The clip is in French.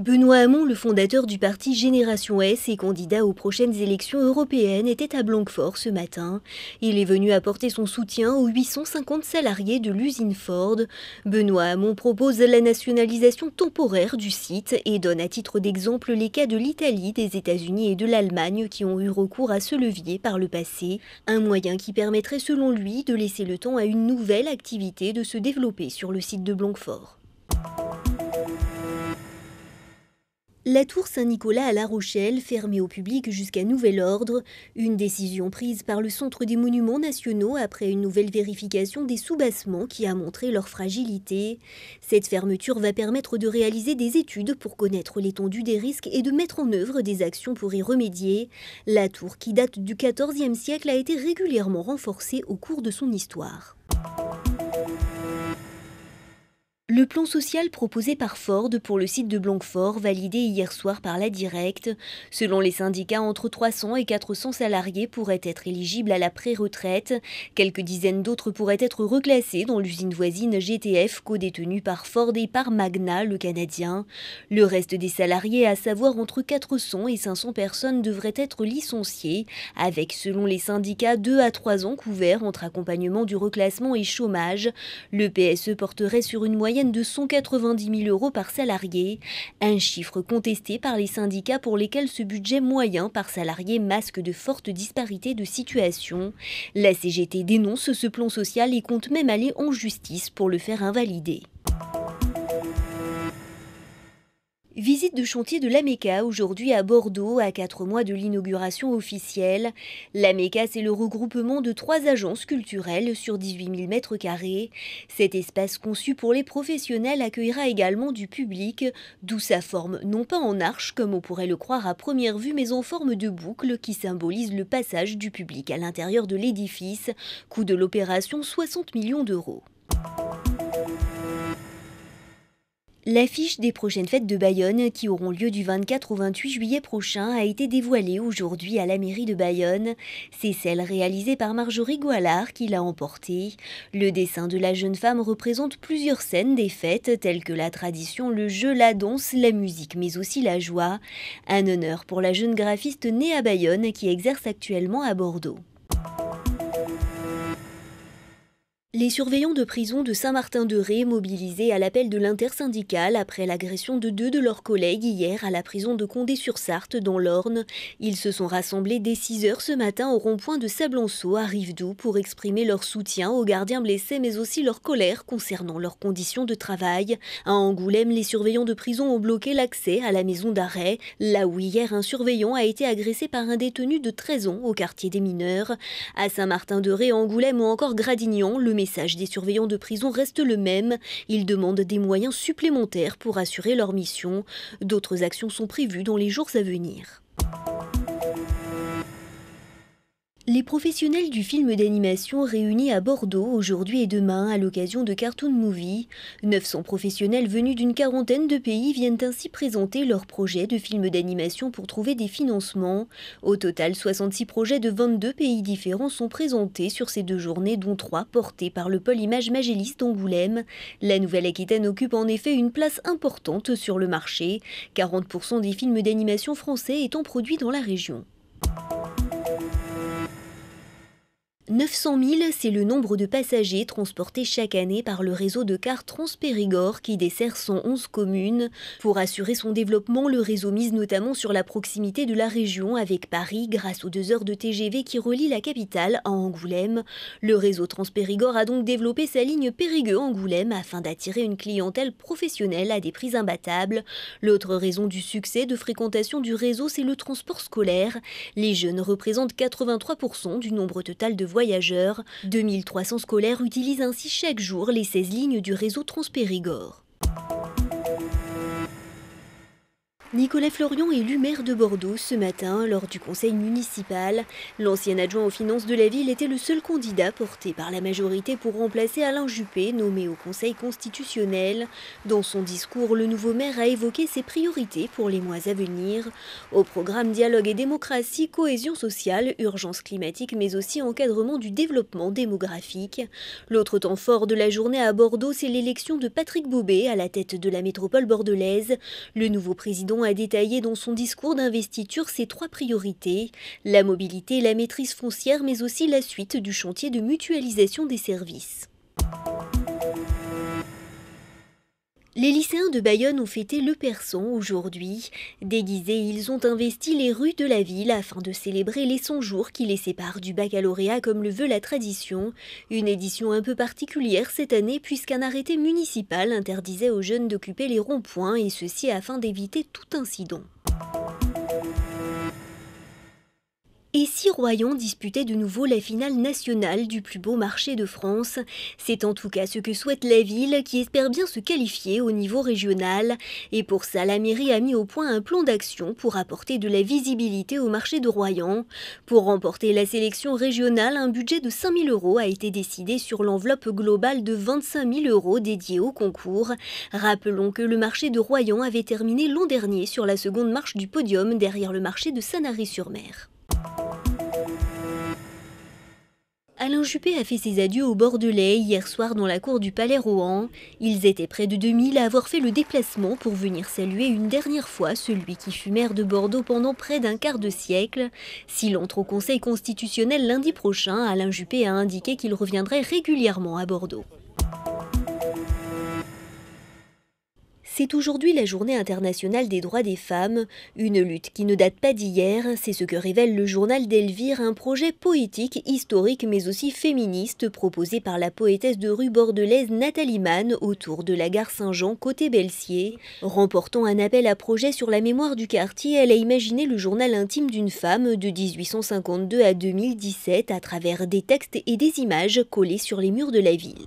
Benoît Hamon, le fondateur du parti Génération S et candidat aux prochaines élections européennes, était à Blanquefort ce matin. Il est venu apporter son soutien aux 850 salariés de l'usine Ford. Benoît Hamon propose la nationalisation temporaire du site et donne à titre d'exemple les cas de l'Italie, des États-Unis et de l'Allemagne qui ont eu recours à ce levier par le passé. Un moyen qui permettrait selon lui de laisser le temps à une nouvelle activité de se développer sur le site de Blanquefort. La tour Saint-Nicolas à La Rochelle, fermée au public jusqu'à nouvel ordre, une décision prise par le Centre des Monuments Nationaux après une nouvelle vérification des soubassements qui a montré leur fragilité. Cette fermeture va permettre de réaliser des études pour connaître l'étendue des risques et de mettre en œuvre des actions pour y remédier. La tour, qui date du XIVe siècle, a été régulièrement renforcée au cours de son histoire. Le plan social proposé par Ford pour le site de Blanquefort, validé hier soir par la Directe, selon les syndicats, entre 300 et 400 salariés pourraient être éligibles à la pré-retraite. Quelques dizaines d'autres pourraient être reclassés dans l'usine voisine GTF, co-détenue par Ford et par Magna, le Canadien. Le reste des salariés, à savoir entre 400 et 500 personnes, devraient être licenciés, avec, selon les syndicats, 2 à 3 ans couverts entre accompagnement du reclassement et chômage. Le PSE porterait sur une moyenne de 190 000 euros par salarié, un chiffre contesté par les syndicats pour lesquels ce budget moyen par salarié masque de fortes disparités de situation. La CGT dénonce ce plan social et compte même aller en justice pour le faire invalider. Visite de chantier de l'AMECA aujourd'hui à Bordeaux, à quatre mois de l'inauguration officielle. L'AMECA, c'est le regroupement de trois agences culturelles sur 18 000 mètres carrés. Cet espace conçu pour les professionnels accueillera également du public, d'où sa forme non pas en arche comme on pourrait le croire à première vue, mais en forme de boucle qui symbolise le passage du public à l'intérieur de l'édifice, coût de l'opération 60 millions d'euros. L'affiche des prochaines fêtes de Bayonne, qui auront lieu du 24 au 28 juillet prochain, a été dévoilée aujourd'hui à la mairie de Bayonne. C'est celle réalisée par Marjorie Goualard qui l'a emportée. Le dessin de la jeune femme représente plusieurs scènes des fêtes, telles que la tradition, le jeu, la danse, la musique, mais aussi la joie. Un honneur pour la jeune graphiste née à Bayonne qui exerce actuellement à Bordeaux. Les surveillants de prison de Saint-Martin-de-Ré mobilisés à l'appel de l'intersyndicale après l'agression de deux de leurs collègues hier à la prison de Condé-sur-Sarthe dans l'Orne. Ils se sont rassemblés dès 6 h ce matin au rond-point de Sablonceau à Rivedoux pour exprimer leur soutien aux gardiens blessés mais aussi leur colère concernant leurs conditions de travail. À Angoulême, les surveillants de prison ont bloqué l'accès à la maison d'arrêt, là où hier un surveillant a été agressé par un détenu de 13 ans au quartier des mineurs. À Saint-Martin-de-Ré, Angoulême ou encore Gradignan, le message des surveillants de prison reste le même. Ils demandent des moyens supplémentaires pour assurer leur mission. D'autres actions sont prévues dans les jours à venir. Les professionnels du film d'animation réunis à Bordeaux aujourd'hui et demain à l'occasion de Cartoon Movie, 900 professionnels venus d'une quarantaine de pays viennent ainsi présenter leurs projets de films d'animation pour trouver des financements. Au total, 66 projets de 22 pays différents sont présentés sur ces deux journées dont trois portés par le pôle Image Magélis d'Angoulême. La Nouvelle-Aquitaine occupe en effet une place importante sur le marché, 40% des films d'animation français étant produits dans la région. 900 000, c'est le nombre de passagers transportés chaque année par le réseau de cars Transpérigord qui dessert 111 communes. Pour assurer son développement, le réseau mise notamment sur la proximité de la région avec Paris grâce aux deux heures de TGV qui relient la capitale à Angoulême. Le réseau Transpérigord a donc développé sa ligne Périgueux-Angoulême afin d'attirer une clientèle professionnelle à des prix imbattables. L'autre raison du succès de fréquentation du réseau, c'est le transport scolaire. Les jeunes représentent 83% du nombre total de voies voyageurs. 2300 scolaires utilisent ainsi chaque jour les 16 lignes du réseau Transpérigord. Nicolas Florian élu maire de Bordeaux ce matin lors du conseil municipal. L'ancien adjoint aux finances de la ville était le seul candidat porté par la majorité pour remplacer Alain Juppé, nommé au conseil constitutionnel. Dans son discours, le nouveau maire a évoqué ses priorités pour les mois à venir. Au programme Dialogue et démocratie, cohésion sociale, urgence climatique, mais aussi encadrement du développement démographique. L'autre temps fort de la journée à Bordeaux, c'est l'élection de Patrick Bobet à la tête de la métropole bordelaise. Le nouveau président a détaillé dans son discours d'investiture ses trois priorités, la mobilité, la maîtrise foncière, mais aussi la suite du chantier de mutualisation des services. Les lycéens de Bayonne ont fêté le Persan aujourd'hui. Déguisés, ils ont investi les rues de la ville afin de célébrer les 100 jours qui les séparent du baccalauréat comme le veut la tradition. Une édition un peu particulière cette année puisqu'un arrêté municipal interdisait aux jeunes d'occuper les ronds-points et ceci afin d'éviter tout incident. Et si Royan disputait de nouveau la finale nationale du plus beau marché de France C'est en tout cas ce que souhaite la ville qui espère bien se qualifier au niveau régional. Et pour ça, la mairie a mis au point un plan d'action pour apporter de la visibilité au marché de Royan. Pour remporter la sélection régionale, un budget de 5 000 euros a été décidé sur l'enveloppe globale de 25 000 euros dédiée au concours. Rappelons que le marché de Royan avait terminé l'an dernier sur la seconde marche du podium derrière le marché de Sanary-sur-Mer. Alain Juppé a fait ses adieux au Bordelais hier soir dans la cour du Palais Rohan. Ils étaient près de 2000 à avoir fait le déplacement pour venir saluer une dernière fois celui qui fut maire de Bordeaux pendant près d'un quart de siècle. S'il entre au Conseil constitutionnel lundi prochain, Alain Juppé a indiqué qu'il reviendrait régulièrement à Bordeaux. C'est aujourd'hui la journée internationale des droits des femmes, une lutte qui ne date pas d'hier, c'est ce que révèle le journal d'Elvire, un projet poétique, historique mais aussi féministe proposé par la poétesse de rue bordelaise Nathalie Mann autour de la gare Saint-Jean côté Belsier. Remportant un appel à projet sur la mémoire du quartier, elle a imaginé le journal intime d'une femme de 1852 à 2017 à travers des textes et des images collés sur les murs de la ville.